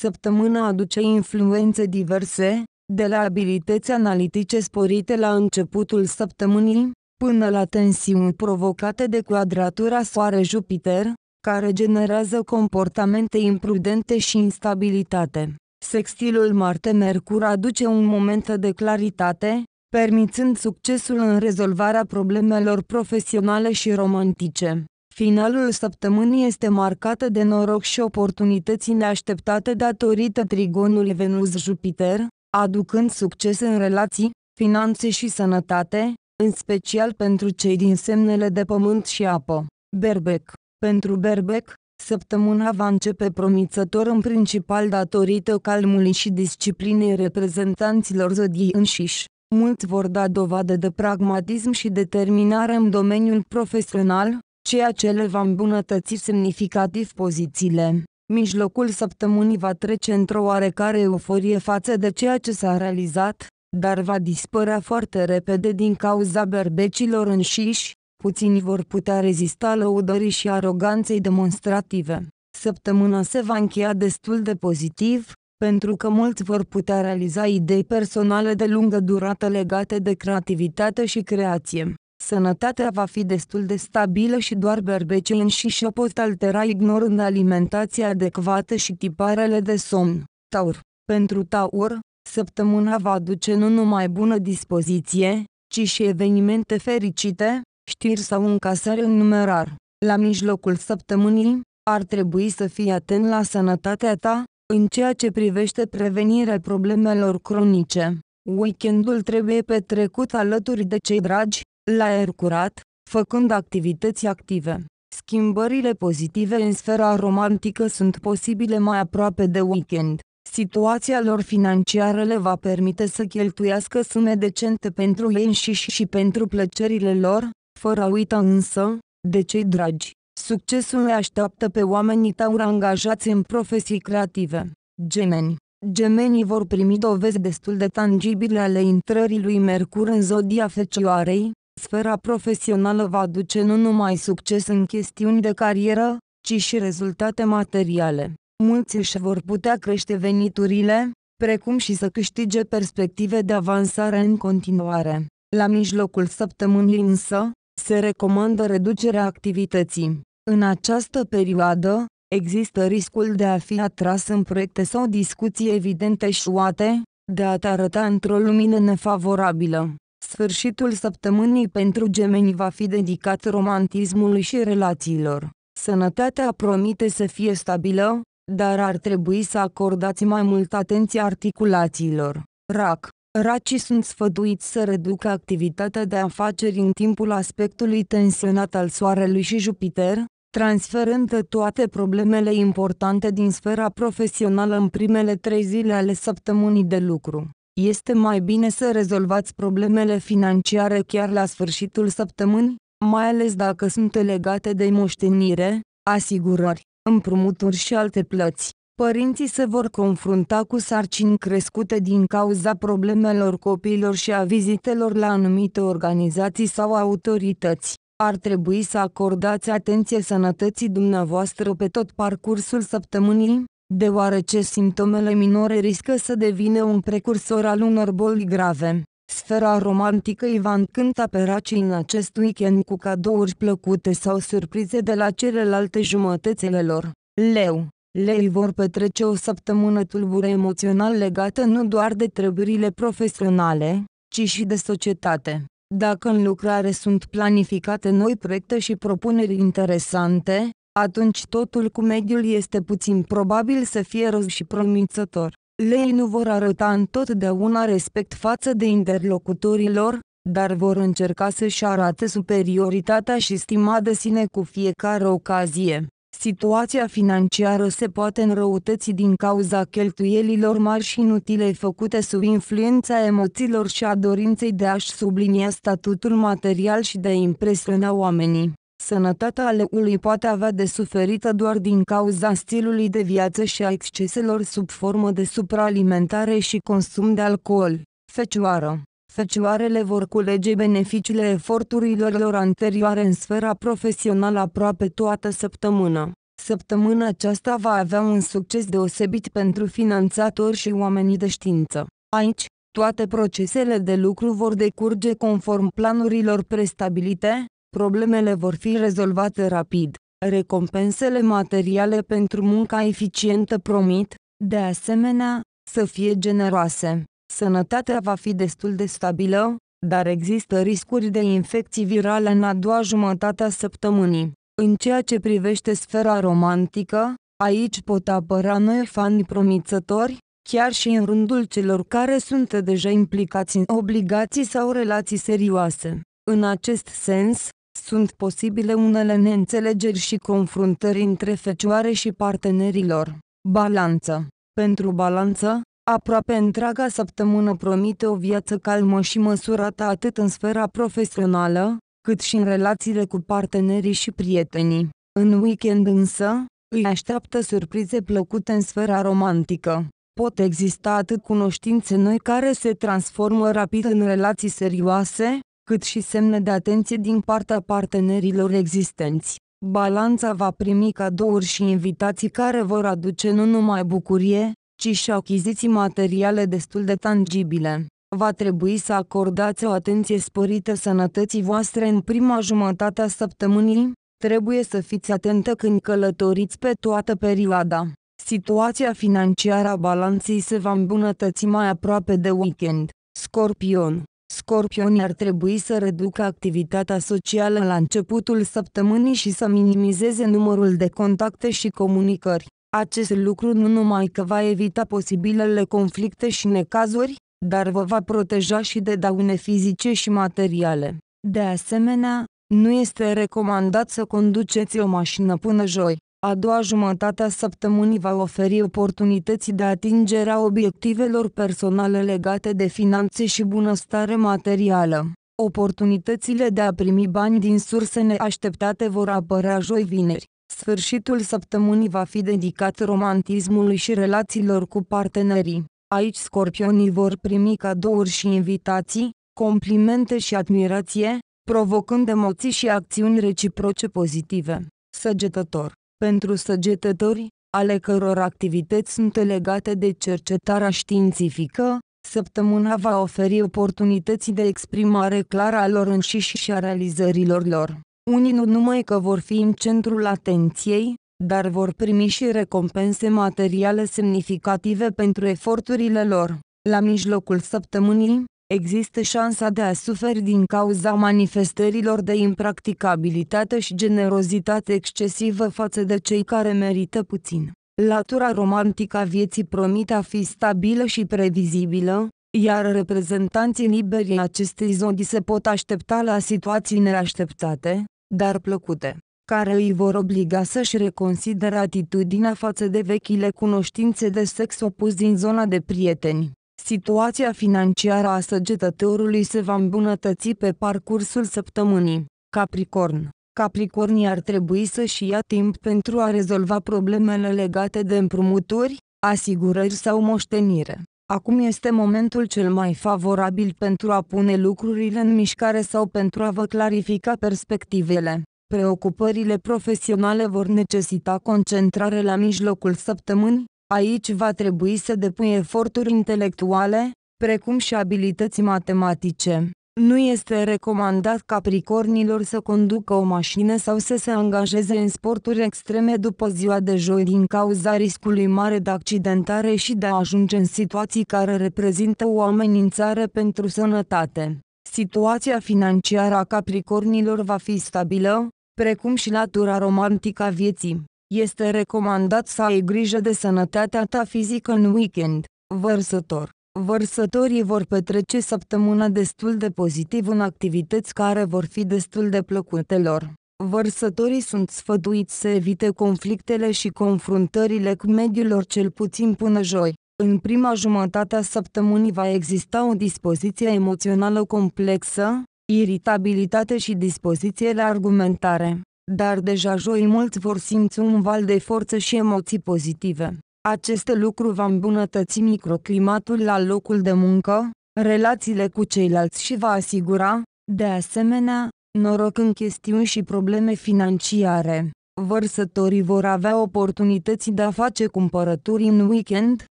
Săptămâna aduce influențe diverse, de la abilități analitice sporite la începutul săptămânii, până la tensiuni provocate de quadratura Soare-Jupiter, care generează comportamente imprudente și instabilitate. Sextilul Marte-Mercur aduce un moment de claritate, permițând succesul în rezolvarea problemelor profesionale și romantice. Finalul săptămânii este marcat de noroc și oportunități neașteptate datorită trigonului Venus-Jupiter, aducând succes în relații, finanțe și sănătate, în special pentru cei din semnele de pământ și apă. Berbec Pentru berbec, săptămâna va începe promițător în principal datorită calmului și disciplinei reprezentanților zodiei înșiși. Mulți vor da dovadă de pragmatism și determinare în domeniul profesional, ceea ce le va îmbunătăți semnificativ pozițiile. Mijlocul săptămânii va trece într-o oarecare euforie față de ceea ce s-a realizat, dar va dispărea foarte repede din cauza berbecilor înșiși, puțini vor putea rezista lăudării și aroganței demonstrative. Săptămâna se va încheia destul de pozitiv, pentru că mulți vor putea realiza idei personale de lungă durată legate de creativitate și creație. Sănătatea va fi destul de stabilă și doar berbecii înșiși o pot altera ignorând alimentația adecvată și tiparele de somn. Taur Pentru Taur, săptămâna va aduce nu numai bună dispoziție, ci și evenimente fericite, știri sau încasare în numerar. La mijlocul săptămânii, ar trebui să fii atent la sănătatea ta, în ceea ce privește prevenirea problemelor cronice. Weekendul trebuie petrecut alături de cei dragi, la aer curat, făcând activități active. Schimbările pozitive în sfera romantică sunt posibile mai aproape de weekend. Situația lor financiară le va permite să cheltuiască sume decente pentru ei înșiși și pentru plăcerile lor, fără a uita însă, de cei dragi. Succesul le așteaptă pe oamenii taur angajați în profesii creative. Gemeni Gemenii vor primi dovezi destul de tangibile ale intrării lui Mercur în zodia Fecioarei, Sfera profesională va duce nu numai succes în chestiuni de carieră, ci și rezultate materiale. Mulți își vor putea crește veniturile, precum și să câștige perspective de avansare în continuare. La mijlocul săptămânii însă, se recomandă reducerea activității. În această perioadă, există riscul de a fi atras în proiecte sau discuții evidente șuate, de a te arăta într-o lumină nefavorabilă. Sfârșitul săptămânii pentru gemeni va fi dedicat romantismului și relațiilor. Sănătatea promite să fie stabilă, dar ar trebui să acordați mai multă atenție articulațiilor. RAC Racii sunt sfăduiți să reducă activitatea de afaceri în timpul aspectului tensionat al Soarelui și Jupiter, transferând toate problemele importante din sfera profesională în primele trei zile ale săptămânii de lucru. Este mai bine să rezolvați problemele financiare chiar la sfârșitul săptămânii, mai ales dacă sunt legate de moștenire, asigurări, împrumuturi și alte plăți. Părinții se vor confrunta cu sarcini crescute din cauza problemelor copiilor și a vizitelor la anumite organizații sau autorități. Ar trebui să acordați atenție sănătății dumneavoastră pe tot parcursul săptămânii, deoarece simptomele minore riscă să devină un precursor al unor boli grave. Sfera romantică îi va încânta pe racii în acest weekend cu cadouri plăcute sau surprize de la celelalte jumătățile lor. Leu Lei vor petrece o săptămână tulbură emoțional legată nu doar de treburile profesionale, ci și de societate. Dacă în lucrare sunt planificate noi proiecte și propuneri interesante, atunci totul cu mediul este puțin probabil să fie roz și promițător. Lei nu vor arăta întotdeauna respect față de interlocutorilor, dar vor încerca să-și arate superioritatea și stima de sine cu fiecare ocazie. Situația financiară se poate înrăutăți din cauza cheltuielilor mari și inutile făcute sub influența emoțiilor și a dorinței de a-și sublinia statutul material și de a impresiona oamenii. Sănătatea aleului poate avea de suferită doar din cauza stilului de viață și a exceselor sub formă de supraalimentare și consum de alcool. Fecioară Fecioarele vor culege beneficiile eforturilor lor anterioare în sfera profesională aproape toată săptămâna. Săptămâna aceasta va avea un succes deosebit pentru finanțatori și oamenii de știință. Aici, toate procesele de lucru vor decurge conform planurilor prestabilite, Problemele vor fi rezolvate rapid. Recompensele materiale pentru munca eficientă promit, de asemenea, să fie generoase. Sănătatea va fi destul de stabilă, dar există riscuri de infecții virale în a doua jumătate a săptămânii. În ceea ce privește sfera romantică, aici pot apăra noi fani promițători, chiar și în rândul celor care sunt deja implicați în obligații sau relații serioase. În acest sens, sunt posibile unele neînțelegeri și confruntări între fecioare și partenerilor. Balanță. Pentru balanță, aproape întreaga săptămână promite o viață calmă și măsurată atât în sfera profesională, cât și în relațiile cu partenerii și prietenii. În weekend însă, îi așteaptă surprize plăcute în sfera romantică. Pot exista atât cunoștințe noi care se transformă rapid în relații serioase, cât și semne de atenție din partea partenerilor existenți. Balanța va primi cadouri și invitații care vor aduce nu numai bucurie, ci și achiziții materiale destul de tangibile. Va trebui să acordați o atenție sporită sănătății voastre în prima jumătate a săptămânii, trebuie să fiți atentă când călătoriți pe toată perioada. Situația financiară a balanței se va îmbunătăți mai aproape de weekend. Scorpion Scorpionii ar trebui să reducă activitatea socială la începutul săptămânii și să minimizeze numărul de contacte și comunicări. Acest lucru nu numai că va evita posibilele conflicte și necazuri, dar vă va proteja și de daune fizice și materiale. De asemenea, nu este recomandat să conduceți o mașină până joi. A doua jumătate a săptămânii va oferi oportunități de atingere a obiectivelor personale legate de finanțe și bunăstare materială. Oportunitățile de a primi bani din surse neașteptate vor apărea joi-vineri. Sfârșitul săptămânii va fi dedicat romantismului și relațiilor cu partenerii. Aici scorpionii vor primi cadouri și invitații, complimente și admirație, provocând emoții și acțiuni reciproce pozitive. Săgetător pentru săgetători, ale căror activități sunt legate de cercetarea științifică, săptămâna va oferi oportunități de exprimare clară a lor înșiși și a realizărilor lor. Unii nu numai că vor fi în centrul atenției, dar vor primi și recompense materiale semnificative pentru eforturile lor. La mijlocul săptămânii, există șansa de a suferi din cauza manifestărilor de impracticabilitate și generozitate excesivă față de cei care merită puțin. Latura romantică a vieții promite a fi stabilă și previzibilă, iar reprezentanții liberi acestei zodi se pot aștepta la situații neașteptate, dar plăcute, care îi vor obliga să-și reconsidere atitudinea față de vechile cunoștințe de sex opus din zona de prieteni. Situația financiară a săgetătorului se va îmbunătăți pe parcursul săptămânii. Capricorn Capricornii ar trebui să-și ia timp pentru a rezolva problemele legate de împrumuturi, asigurări sau moștenire. Acum este momentul cel mai favorabil pentru a pune lucrurile în mișcare sau pentru a vă clarifica perspectivele. Preocupările profesionale vor necesita concentrare la mijlocul săptămânii, Aici va trebui să depui eforturi intelectuale, precum și abilități matematice. Nu este recomandat capricornilor să conducă o mașină sau să se angajeze în sporturi extreme după ziua de joi din cauza riscului mare de accidentare și de a ajunge în situații care reprezintă o amenințare pentru sănătate. Situația financiară a capricornilor va fi stabilă, precum și latura romantică a vieții. Este recomandat să ai grijă de sănătatea ta fizică în weekend. Vărsător Vărsătorii vor petrece săptămâna destul de pozitiv în activități care vor fi destul de plăcute lor. Vărsătorii sunt sfătuiți să evite conflictele și confruntările cu mediul cel puțin până joi. În prima jumătate a săptămânii va exista o dispoziție emoțională complexă, iritabilitate și dispoziție la argumentare dar deja joi mulți vor simți un val de forță și emoții pozitive. Aceste lucruri va îmbunătăți microclimatul la locul de muncă, relațiile cu ceilalți și va asigura, de asemenea, noroc în chestiuni și probleme financiare. Vărsătorii vor avea oportunități de a face cumpărături în weekend,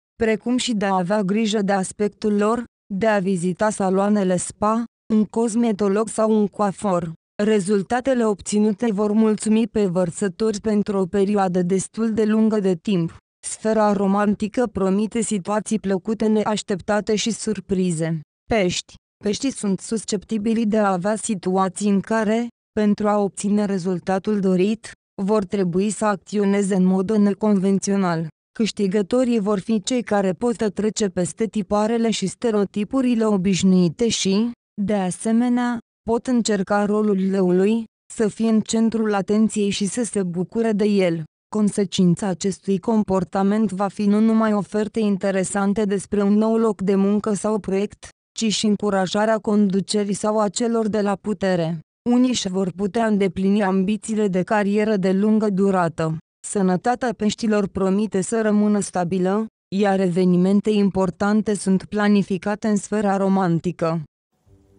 precum și de a avea grijă de aspectul lor, de a vizita saloanele spa, un cosmetolog sau un coafor. Rezultatele obținute vor mulțumi pe vărsători pentru o perioadă destul de lungă de timp. Sfera romantică promite situații plăcute neașteptate și surprize. Pești Peștii sunt susceptibili de a avea situații în care, pentru a obține rezultatul dorit, vor trebui să acționeze în mod neconvențional. Câștigătorii vor fi cei care pot trece peste tiparele și stereotipurile obișnuite și, de asemenea, pot încerca rolul leului, să fie în centrul atenției și să se bucure de el. Consecința acestui comportament va fi nu numai oferte interesante despre un nou loc de muncă sau proiect, ci și încurajarea conducerii sau a celor de la putere. Unii își vor putea îndeplini ambițiile de carieră de lungă durată. Sănătatea peștilor promite să rămână stabilă, iar evenimente importante sunt planificate în sfera romantică.